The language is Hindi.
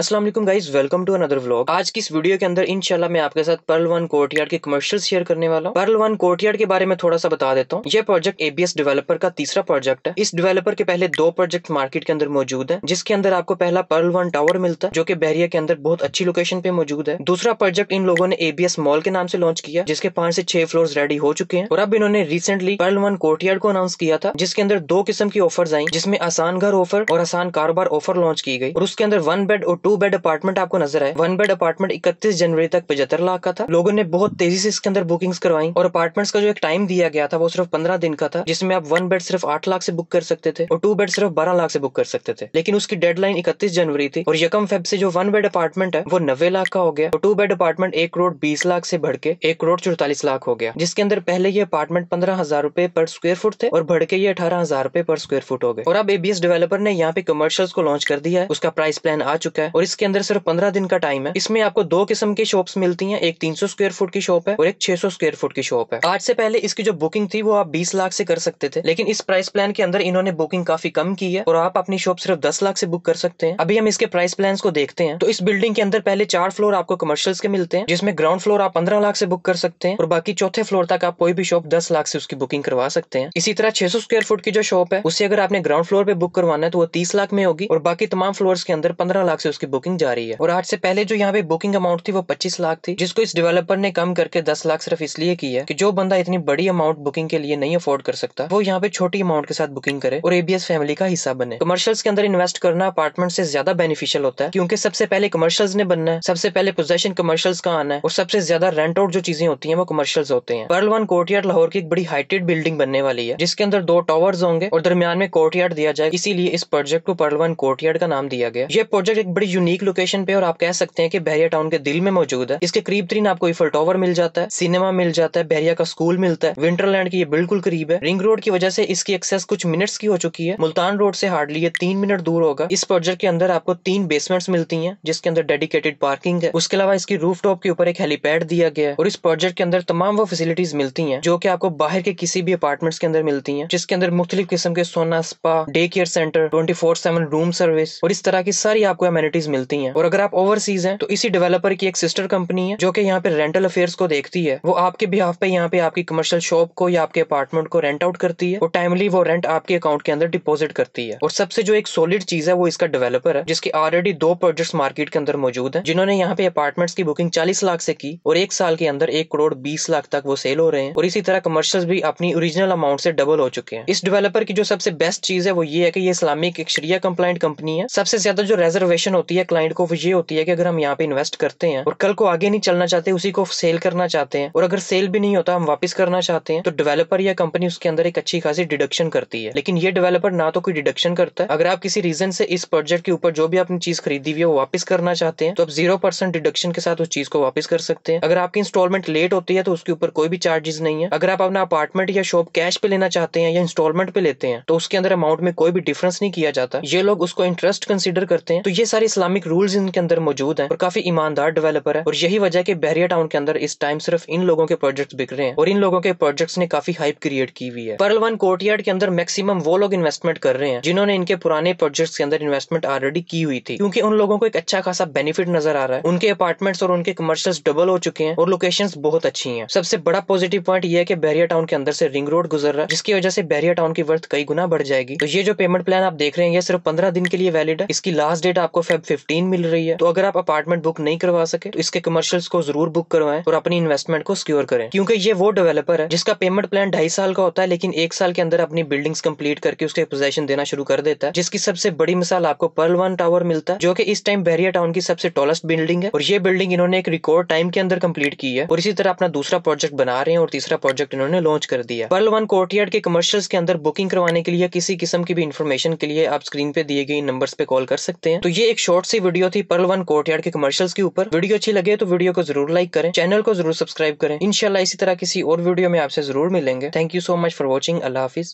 Aslam guys welcome to another vlog आज की इस वीडियो के अंदर शाला मैं आपके साथ पर्ल वन कोर्टयार्ड के कमर्शियल शेयर करने वाला हूँ पर्ल वन कोर्टयार्ड के बारे में थोड़ा सा बता देता हूँ ये प्रोजेक्ट एबीएस डेवलपर का तीसरा प्रोजेक्ट है इस डेवलपर के पहले दो प्रोजेक्ट मार्केट के अंदर मौजूद है जिसके अंदर आपको पहला पर्ल वन टावर मिलता है जो की बहरिया के अंदर बहुत अच्छी लोकेशन पे मौजूद है दूसरा प्रोजेक्ट इन लोगों ने एबीएस मॉल के नाम से लॉन्च किया जिसके पांच से छह फ्लोर रेडी हो चुके हैं और अब इन्होंने रिसेंटली पर्ल वन कोर्टयार्ड को अनाउंस किया था जिसके अंदर दो किस्म की ऑफर आई जिसमें आसान घर ऑफर और आसान कारोबार ऑफर लॉन्च की गई और उसके अंदर वन बेड और टू टू बेड अपार्टमेंट आपको नजर आए वन बेड अपार्टमेंट इकतीस जनवरी तक पचहत्तर लाख का था लोगों ने बहुत तेजी से इसके अंदर बुकिंग्स करवाई और अपार्टमेंट्स का जो एक टाइम दिया गया था वो सिर्फ पंद्रह दिन का था जिसमें आप वन बेड सिर्फ आठ लाख से बुक कर सकते थे और टू बेड सिर्फ बारह लाख से बुक कर सकते थे लेकिन उसकी डेडलाइन इकतीस जनवरी थी और यकम फेब से जो वन बेड अपार्टमेंट है वो नब्बे लाख का हो गया और टू बेड अपार्टमेंट एक करोड़ बीस लाख से बढ़ के एक करोड़ चौतालीस लाख हो गया जिसके अंदर पहले ये अपार्टमेंट पंद्रह हजार रुपए पर स्क्वेयर फुट थे और बढ़ के ये अठारह हजार रुपए पर स्क्वेयर फुट हो गए और अब एबीएस डेवलपर ने यहाँ पे कमर्शियल को लॉन्च कर दिया है उसका प्राइस प्लान आ चुका है और इसके अंदर सिर्फ पंद्रह दिन का टाइम है इसमें आपको दो किस्म की शॉप्स मिलती हैं एक 300 स्क्वायर फुट की शॉप है और एक 600 स्क्वायर फुट की शॉप है आज से पहले इसकी जो बुकिंग थी वो आप 20 लाख से कर सकते थे लेकिन इस प्राइस प्लान के अंदर इन्होंने बुकिंग काफी कम की है और आप अपनी शॉप सिर्फ दस लाख से बुक कर सकते हैं अभी हम इसके प्राइस प्लान को देखते हैं तो इस बिल्डिंग के अंदर पहले चार फ्लोर आपको कमर्शियल के मिलते हैं जिसमें ग्राउंड फ्लोर आप पंद्रह लाख से बुक कर सकते हैं और बाकी चौथे फ्लोर तक आप कोई भी शॉप दस लाख से उसकी बुकिंग करवा सकते हैं इसी तरह छह स्क्वायर फुट की जो शॉप है उसे अगर आपने ग्राउंड फ्लोर पे बुक करवाना है तो वो तीस लाख में होगी और बाकी तमाम फ्लोर के अंदर पंद्रह लाख से उसकी बुकिंग जारी है और आज से पहले जो यहाँ पे बुकिंग अमाउंट थी वो पच्चीस लाख थी जिसको इस डेवलपर ने कम करके दस लाख सिर्फ इसलिए की है कि जो बंदा इतनी बड़ी अमाउंट बुकिंग के लिए नहीं अफोर्ड कर सकता वो यहाँ पे छोटी अमाउंट के साथ बुकिंग करे और एबीएस फैमिली का हिस्सा बने कमर्शियल्स के अंदर इन्वेस्ट करना अपार्टमेंट से ज्यादा बेनिफिशियल होता है क्योंकि सबसे पहले कमर्शियल्स ने बनना है सबसे पहले पोजेशन कमर्शियल्स का आना है और सबसे ज्यादा रेंट आउट जो चीजें होती है वो कमर्शियल्स होते हैं पर्ल वन कोर्ट लाहौर की एक बड़ी हाइटेड बिल्डिंग बनने वाली है जिसके अंदर दो टॉवर्स होंगे और दरमियान में कोर्ट दिया जाए इसीलिए इस प्रोजेक्ट को पर्ल वन कोर्ट का नाम दिया गया यह प्रोजेक्ट एक बड़ी यूनिक लोकेशन पे और आप कह सकते हैं कि बहरिया टाउन के दिल में मौजूद है इसके करीब तरीन आपको इफल टॉवर मिल जाता है सिनेमा मिल जाता है बहरिया का स्कूल मिलता है विंटरलैंड की ये बिल्कुल करीब है रिंग रोड की वजह से इसकी एक्सेस कुछ मिनट्स की हो चुकी है मुल्तान रोड से हार्डली ये तीन मिनट दूर होगा इस प्रोजेक्ट के अंदर आपको तीन बेसमेंट्स मिलती है जिसके अंदर डेडिकेटेड पार्किंग है उसके अलावा इसकी रूफ टॉप के ऊपर एक हेलीपैड दिया गया है और इस प्रोजेक्ट के अंदर तमाम वो फैसिलिटीज मिलती है जो की आपको बाहर के किसी भी अपार्टमेंट्स के अंदर मिलती है जिसके अंदर मुख्तलिफ किस्म के sauna spa day care centre twenty four seven room service और इस तरह की सारी आपको प्रॉपर्टीज मिलती हैं और अगर आप ओवरसीज हैं तो इसी डेवलपर की एक सिस्टर कंपनी है जो कि यहाँ पे रेंटल अफेयर्स को देखती है वो आपके बिहाफ पे यहाँ पे आपकी कमर्शियल शॉप को या आपके अपार्टमेंट को रेंट आउट करती है और टाइमली वो रेंट आपके अकाउंट के अंदर डिपोजिट करती है और सबसे जो एक सॉलिड चीज है वो इसका डेवलपर है जिसके ऑलरेडी दो प्रोजेक्ट मार्केट के अंदर मौजूद है जिन्होंने यहाँ पे अपार्टमेंट्स की बुकिंग चालीस लाख से की और एक साल के अंदर एक करोड़ बीस लाख तक वो सेल हो रहे हैं और इसी तरह कमर्शियल भी अपनी ओरिजिनल अमाउंट से डबल हो चुके हैं इस डेवलपर की जो सबसे बेस्ट चीज है वो ये है कि ये इस्लामिक एक शरिया कंप्लाइंट कंपनी है सबसे ज्यादा जो रिजर्वेशन होती होती है क्लाइंट को वो ये होती है कि अगर हम यहाँ पे इन्वेस्ट करते हैं और कल को आगे नहीं चलना चाहते उसी को सेल करना चाहते हैं और अगर सेल भी नहीं होता हम वापस करना चाहते हैं तो डेवलपर या कंपनी उसके अंदर एक अच्छी खासी डिडक्शन करती है लेकिन ये डेवलपर ना तो कोई डिडक्शन करता है अगर आप किसी रीजन से इस प्रोजेक्ट के ऊपर जो भी आपने चीज खरीदी हुई है वो वापस करना चाहते हैं तो आप जीरो परसेंट डिडक्शन के साथ उस चीज को वापस कर सकते हैं अगर आपकी इंस्टॉलमेंट लेट होती है तो उसके ऊपर कोई भी चार्जेस नहीं है अगर आप अपना अपार्टमेंट या शॉप कैश पे लेना चाहते हैं या इंस्टॉलमेंट पे लेते हैं तो उसके अंदर अमाउंट में कोई भी डिफरेंस नहीं किया जाता ये लोग उसको इंटरेस्ट कंसिडर करते हैं तो ये सारी इस्लामिक रूल्स इनके अंदर मौजूद हैं और काफी ईमानदार डेवलपर है और यही वजह कि बहरिया टाउन के अंदर इस टाइम सिर्फ इन लोगों के प्रोजेक्ट्स बिक रहे हैं और इन लोगों के प्रोजेक्ट्स ने काफी हाइप क्रिएट की हुई है पर्ल वन कोर्टयार्ड के अंदर मैक्सिमम वो लोग इन्वेस्टमेंट कर रहे हैं जिन्होंने इनके पुराने प्रोजेक्ट्स के अंदर इन्वेस्टमेंट ऑलरेडी की हुई थी क्योंकि उन लोगों को एक अच्छा खासा बेनिफिट नजर आ रहा है उनके अपार्टमेंट्स और उनके कमर्शियल डबल हो चुके हैं और लोकेशन बहुत अच्छी है सबसे बड़ा पॉजिटिव पॉइंट यह है कि बहरिया टाउन के अंदर से रिंग रोड गुजर रहा है जिसकी वजह से बहरिया टाउन की वर्थ कई गुना बढ़ जाएगी तो ये जो पेमेंट प्लान आप देख रहे हैं सिर्फ पंद्रह दिन के लिए वैलिड है इसकी लास्ट डेट आपको फेब फिफ्टीन मिल रही है तो अगर आप अपार्टमेंट बुक नहीं करवा सके तो इसके कमर्शियल्स को जरूर बुक करवाएं और अपनी इन्वेस्टमेंट को सिक्योर करें क्योंकि ये वो डेवलपर है जिसका पेमेंट प्लान ढाई साल का होता है लेकिन एक साल के अंदर अपनी बिल्डिंग्स कंप्लीट करके उसके पोजेशन देना शुरू कर देता है जिसकी सबसे बड़ी मिसाल आपको पर्ल वन टावर मिलता है जो कि इस टाइम बैरिया टाउन की सबसे टॉलेस्ट बिल्डिंग है और ये बिल्डिंग इन्होंने एक रिकॉर्ड टाइम के अंदर कंप्लीट की है और इसी तरह अपना दूसरा प्रोजेक्ट बना रहे हैं और तीसरा प्रोजेक्ट इन्होंने लॉन्च कर दिया पर्ल वन कोर्टयार्ड के कमर्शियल्स के अंदर बुकिंग करवाने के लिए किसी किस्म की भी इन्फॉर्मेशन के लिए आप स्क्रीन पे दिए गए नंबर्स पे कॉल कर सकते हैं तो ये एक शॉर्ट शॉर्ट सी वीडियो थी पर्ल वन कोर्टयार्ड के कमर्शियल्स के ऊपर वीडियो अच्छी लगे तो वीडियो को जरूर लाइक करें चैनल को जरूर सब्सक्राइब करें इनशाला इसी तरह किसी और वीडियो में आपसे जरूर मिलेंगे thank you so much for watching अल्लाह हाफिज